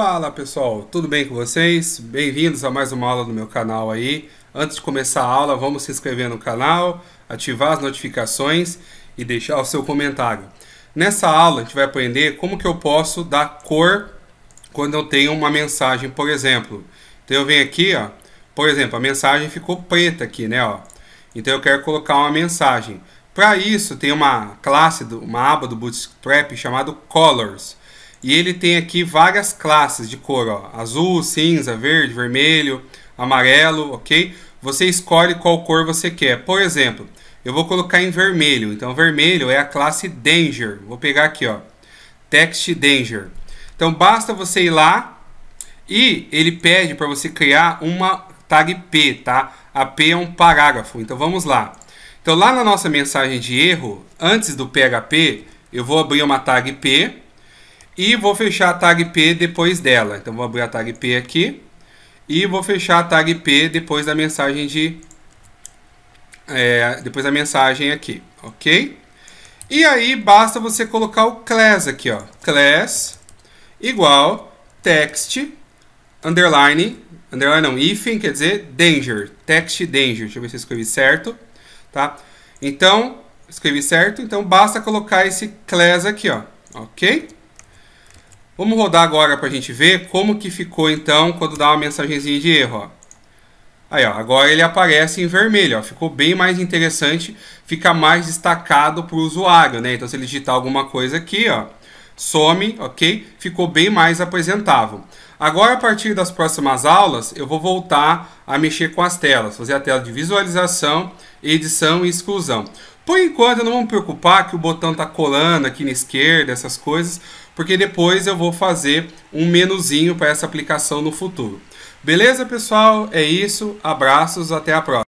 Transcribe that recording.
Fala pessoal, tudo bem com vocês? Bem-vindos a mais uma aula do meu canal aí. Antes de começar a aula, vamos se inscrever no canal, ativar as notificações e deixar o seu comentário. Nessa aula a gente vai aprender como que eu posso dar cor quando eu tenho uma mensagem, por exemplo. Então eu venho aqui, ó, por exemplo, a mensagem ficou preta aqui, né, ó. Então eu quero colocar uma mensagem. Para isso tem uma classe, uma aba do Bootstrap chamado Colors. E ele tem aqui várias classes de cor, ó, azul, cinza, verde, vermelho, amarelo, ok? Você escolhe qual cor você quer. Por exemplo, eu vou colocar em vermelho. Então, vermelho é a classe Danger. Vou pegar aqui, ó, Text Danger. Então, basta você ir lá e ele pede para você criar uma tag P, tá? A P é um parágrafo. Então, vamos lá. Então, lá na nossa mensagem de erro, antes do PHP, eu vou abrir uma tag P e vou fechar a tag P depois dela. Então vou abrir a tag P aqui. E vou fechar a tag P depois da mensagem de... É, depois da mensagem aqui, ok? E aí basta você colocar o class aqui, ó. Class igual text underline, underline não, hífen, quer dizer danger, text danger. Deixa eu ver se eu escrevi certo, tá? Então, escrevi certo, então basta colocar esse class aqui, ó, ok? Vamos rodar agora para a gente ver como que ficou então quando dá uma mensagenzinha de erro. Ó. Aí, ó, agora ele aparece em vermelho. Ó, ficou bem mais interessante, fica mais destacado para o usuário. Né? Então, se ele digitar alguma coisa aqui, ó, some, ok? Ficou bem mais apresentável. Agora, a partir das próximas aulas, eu vou voltar a mexer com as telas, fazer a tela de visualização, edição e exclusão. Por enquanto, não vamos preocupar que o botão está colando aqui na esquerda, essas coisas, porque depois eu vou fazer um menuzinho para essa aplicação no futuro. Beleza, pessoal? É isso. Abraços, até a próxima.